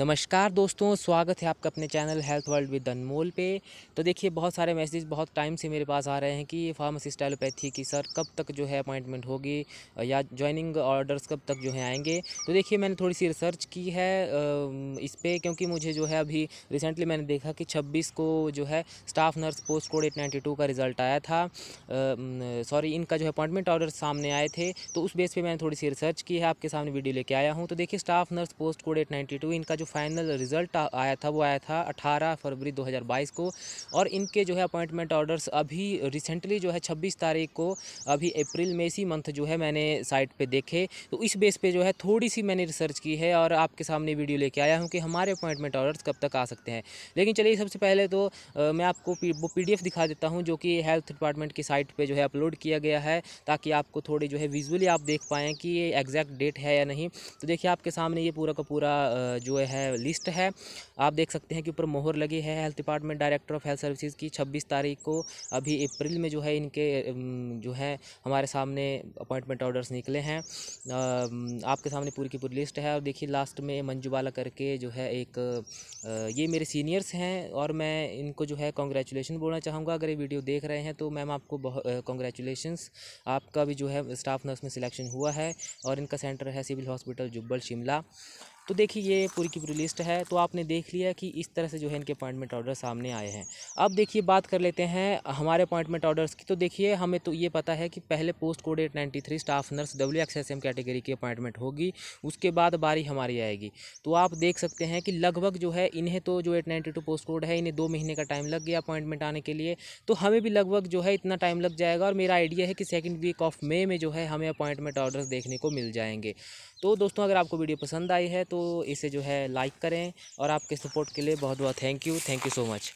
नमस्कार दोस्तों स्वागत है आपका अपने channel health world with Anmol पे तो देखिए बहुत सारे मैसेज बहुत टाइम से मेरे पास आ रहे हैं कि फार्मासिस्ट एलोपैथी की सर कब तक जो है अपॉइंटमेंट होगी या ज्वाइनिंग ऑर्डर्स कब तक जो है आएंगे तो देखिए मैंने थोड़ी सी रिसर्च की है इस पर क्योंकि मुझे जो है अभी रिसेंटली मैंने देखा कि छब्बीस को जो है staff nurse post code eight का रिज़ल्ट आया था सॉरी इनका जो है अपॉइंटमेंट ऑर्डर सामने आए थे तो उस बेस पर मैंने थोड़ी सी रिसर्च की है आपके सामने वीडियो लेके आया हूँ तो देखिए staff nurse post code eight इनका जो फाइनल रिज़ल्ट आया था वो आया था 18 फरवरी 2022 को और इनके जो है अपॉइंटमेंट ऑर्डर्स अभी रिसेंटली जो है 26 तारीख को अभी अप्रैल में इसी मंथ जो है मैंने साइट पे देखे तो इस बेस पे जो है थोड़ी सी मैंने रिसर्च की है और आपके सामने वीडियो लेके आया हूँ कि हमारे अपॉइंटमेंट ऑर्डर्स कब तक आ सकते हैं लेकिन चलिए सबसे पहले तो आ, मैं आपको पी, वो पी दिखा देता हूँ जो कि हेल्थ डिपार्टमेंट की साइट पर जो है अपलोड किया गया है ताकि आपको थोड़ी जो है विजुअली आप देख पाएँ कि ये एग्जैक्ट डेट है या नहीं तो देखिए आपके सामने ये पूरा का पूरा जो है है लिस्ट है आप देख सकते हैं कि ऊपर मोहर लगी है health department director of health services की छब्बीस तारीख को अभी अप्रैल में जो है इनके जो है हमारे सामने अपॉइंटमेंट ऑर्डर्स निकले हैं आपके सामने पूरी की पूरी लिस्ट है और देखिए लास्ट में मंजू बाला करके जो है एक ये मेरे सीनियर्स हैं और मैं इनको जो है कॉन्ग्रेचुलेसन बोलना चाहूँगा अगर ये वीडियो देख रहे हैं तो मैम आपको बहुत कॉन्ग्रेचुलेशन आपका भी जो है स्टाफ नर्स में सिलेक्शन हुआ है और इनका सेंटर है सिविल हॉस्पिटल जुब्बल शिमला तो देखिए ये पूरी की पूरी लिस्ट है तो आपने देख लिया कि इस तरह से जो है इनके अपॉइंटमेंट ऑर्डर सामने आए हैं अब देखिए बात कर लेते हैं हमारे अपॉइंटमेंट ऑर्डर्स की तो देखिए हमें तो ये पता है कि पहले post code eight ninety three staff nurse W X S M category की अपॉइंटमेंट होगी उसके बाद बारी हमारी आएगी तो आप देख सकते हैं कि लगभग जो है इन्हें तो जो eight ninety two post code है इन्हें दो महीने का टाइम लग गया अपॉइंटमेंट आने के लिए तो हमें भी लगभग जो है इतना टाइम लग जाएगा और मेरा आइडिया है कि सेकेंड वीक ऑफ मे में जो है हमें अपॉइंटमेंट ऑर्डर देखने को मिल जाएंगे तो दोस्तों अगर आपको वीडियो पसंद आई है तो तो इसे जो है लाइक करें और आपके सपोर्ट के लिए बहुत बहुत thank you thank you so much